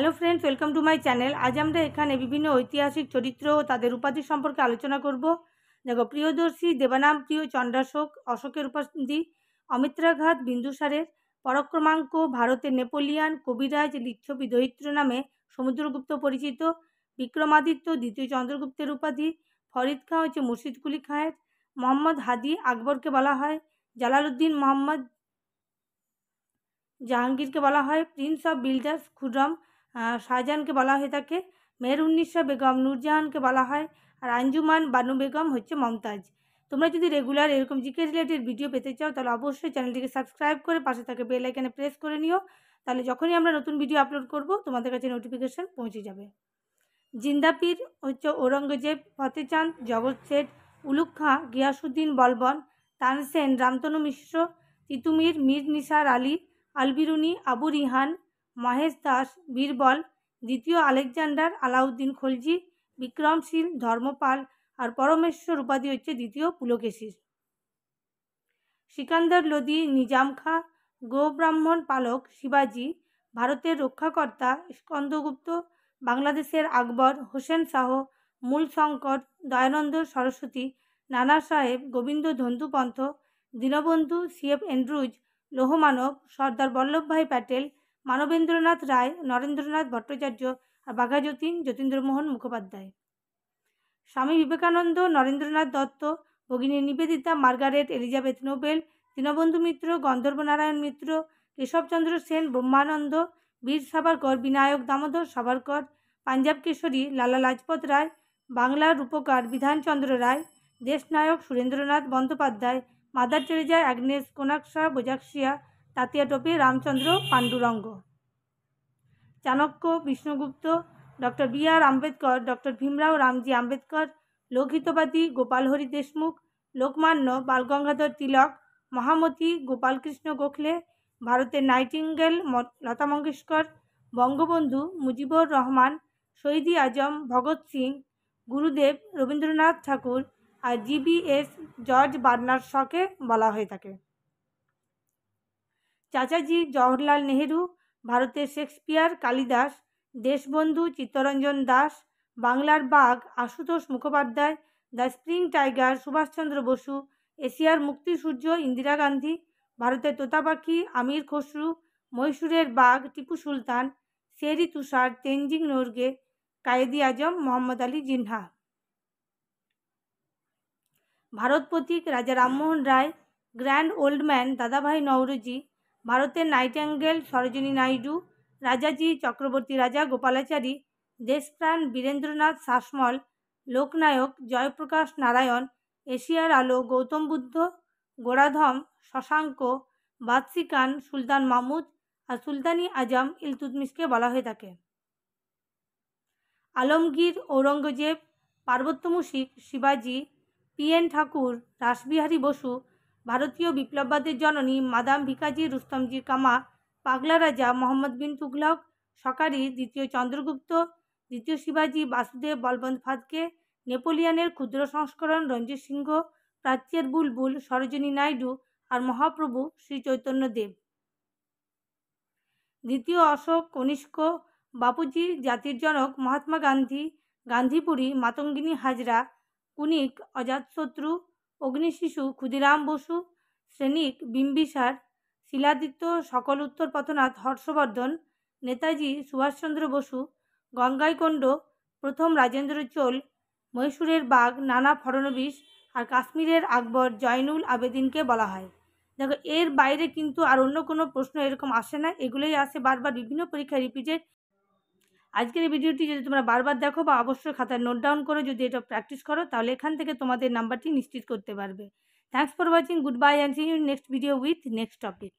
hello friend welcome to my channel আজ আমরা এখানে বিভিন্ন ঐতিহাসিক চরিত্র ও তাদের উপাধি সম্পর্কে আলোচনা করব দেখো প্রিয়দর্শী দেবানাম প্রিয় চণ্ডাশোক অশোকের উপাধি অমিত্রাঘাত বিন্দুসারের পরক্রমাঙ্ক ভারতের নেপোলিয়ান কবিরাজ লিচ্ছবি দৈত্র নামে সমুদ্রগুপ্ত পরিচিত বিক্রমাদিত্য দ্বিতীয় চন্দ্রগুপ্তের উপাধি ফরিদ খাঁ হচ্ছে মুর্শিদ কুলি খাঁয়ের মোহাম্মদ হাদি আকবরকে বলা হয় জালালউদ্দিন মোহাম্মদ জাহাঙ্গীরকে বলা হয় প্রিন্স অফ বিল্ডার্স খুরম শাহজাহানকে বলা হয়ে থাকে মেহরুন্নিসা বেগম নূরজাহানকে বলা হয় আর আঞ্জুমান বানু বেগম হচ্ছে মমতাজ তোমরা যদি রেগুলার এরকম জিকে রিলেটেড ভিডিও পেতে চাও তাহলে অবশ্যই চ্যানেলটিকে সাবস্ক্রাইব করে পাশে থাকে বেল আইকনে প্রেস করে নিও তাহলে যখনই আমরা নতুন ভিডিও আপলোড করব তোমাদের কাছে নোটিফিকেশান পৌঁছে যাবে জিন্দাপির হচ্ছে ঔরঙ্গজেব ফতেচাঁদ জগৎ শেঠ উলুক খাঁ গিয়াসুদ্দিন বলবন তানসেন রামতনু মিশ্র তিতুমির মির নিসার আলী আলবিরুনি আবু রিহান মহেশ দাস বীরবল দ্বিতীয় আলেকজান্ডার আলাউদ্দিন খলজি বিক্রমশীল ধর্মপাল আর পরমেশ্বর উপাধি হচ্ছে দ্বিতীয় পুলকেশীর সিকান্দার লোদি নিজাম খা গোব্রাহ্মণ পালক শিবাজি ভারতের রক্ষাকর্তা স্কন্দগুপ্ত বাংলাদেশের আকবর হোসেন শাহ মূল সংকট Dayananda Saraswati Nana Saheb Govind Dhondupant Dinabandhu C F Andrews লোহমানব সর্দার বল্লভভাই প্যাটেল মানবেন্দ্রনাথ রায় নরেন্দ্রনাথ ভট্টাচার্য আর বাঘাজ্যোতি যতীন্দ্রমোহন মুখোপাধ্যায় স্বামী বিবেকানন্দ নরেন্দ্রনাথ দত্ত ভগিনী Nivedita Margaret Elizabeth Noble Dinabandhu Mitra Gandharvanarayan Mitra Keshabchandra Sen Brahmananda Veer Savarkar Vinayak Damodar Savarkar Punjab Keshari লালা লাজপত রায় বাংলার রূপকার বিধানচন্দ্র রায় দেশনায়ক Surendranath Bandyopadhyay Mother Teresa Agnes Gonxha Bojaxhiu Tatya Tope Ramchandra Pandurang Chanakya Vishnugupta doctor B R Ambedkar doctor Bhimrao Ramji Ambedkar Lokhitwadi Gopal Hari Deshmukh Lokmanya Balgangadhar Tilak মহামতি গোপালকৃষ্ণ গোখলে ভারতের নাইটিঙ্গেল লতা মঙ্গেশকর বঙ্গবন্ধু মুজিবুর রহমান শহীদি আজম ভগৎ সিং গুরুদেব রবীন্দ্রনাথ ঠাকুর আর জিবিএস জর্জ বার্নার শকে বলা হয়ে থাকে চাচাজি জওহরলাল নেহেরু ভারতের শেক্সপিয়ার কালিদাস দেশবন্ধু চিত্তরঞ্জন দাস বাংলার বাঘ Ashutosh Mukhopadhyay the spring tiger Subhashchandra Bose এশিয়ার মুক্তিসূর্য ইন্দিরা গান্ধী ভারতের তোতাপাখি আমির খসরু মহীশূরের বাঘ টিপু সুলতান শেরি তুষার তেনজিং নোরগে কায়েদি আজম মোহাম্মদ আলী জিনহা ভারত প্রতীক রাজা রামমোহন রায় গ্র্যান্ড ওল্ডম্যান দাদাভাই নওরোজি ভারতের নাইটেঙ্গেল সরোজিনী নাইডু রাজাজি চক্রবর্তী রাজা গোপালাচারী দেশপ্রাণ বীরেন্দ্রনাথ শাসমল লোকনায়ক জয়প্রকাশ নারায়ণ এশিয়ার আলো গৌতম বুদ্ধ গোরাধম শশাঙ্ক বাদশি খান সুলতান মাহমুদ আর সুলতানি আজম ইলতুতমিশকে বলা হয়ে থাকে আলমগীর ঔরঙ্গজেব পার্বত্য মুশিক শিবাজি পি এন ঠাকুর রাসবিহারী বসু ভারতীয় বিপ্লববাদের জননী মাদাম ভিকাজি রুস্তমজি কামা পাগলা রাজা মোহাম্মদ বিন তুঘলক সকারি দ্বিতীয় চন্দ্রগুপ্ত দ্বিতীয় শিবাজি বাসুদেব বলবন্ত ফাদকে নেপোলিয়ানের ক্ষুদ্র সংস্করণ রঞ্জিত সিংহ প্রাচ্যের বুলবুল সরোজিনী নাইডু আর মহাপ্রভু শ্রী চৈতন্যদেব দ্বিতীয় অশোক কনিষ্ক বাপুজি জাতির জনক মহাত্মা গান্ধী গান্ধীপুরী মাতঙ্গিনী হাজরা কুনিক অজাতশত্রু অগ্নিশিশু ক্ষুদিরাম বসু শ্রেণিক বিম্বিসার শিলাদিত্য সকল উত্তর পথনাথ হর্ষবর্ধন নেতাজি সুভাষচন্দ্র বসু গঙ্গাইকণ্ড প্রথম রাজেন্দ্র চোল মহীশূরের বাঘ নানা ফড়নবিশ আর কাশ্মীরের আকবর জয়নুল আবেদিনকে বলা হয় দেখো এর বাইরে কিন্তু আর অন্য কোনো প্রশ্ন এরকম আসে না এগুলোই আসে বারবার বিভিন্ন পরীক্ষায় রিপিটেড আজকের এই ভিডিওটি যদি তোমরা বারবার দেখো বা অবশ্যই খাতায় নোট ডাউন করে যদি এটা প্র্যাকটিস করো তাহলে এখান থেকে তোমাদের নাম্বারটি নিশ্চিত করতে পারবে thanks for watching good bye and see you next video with next topic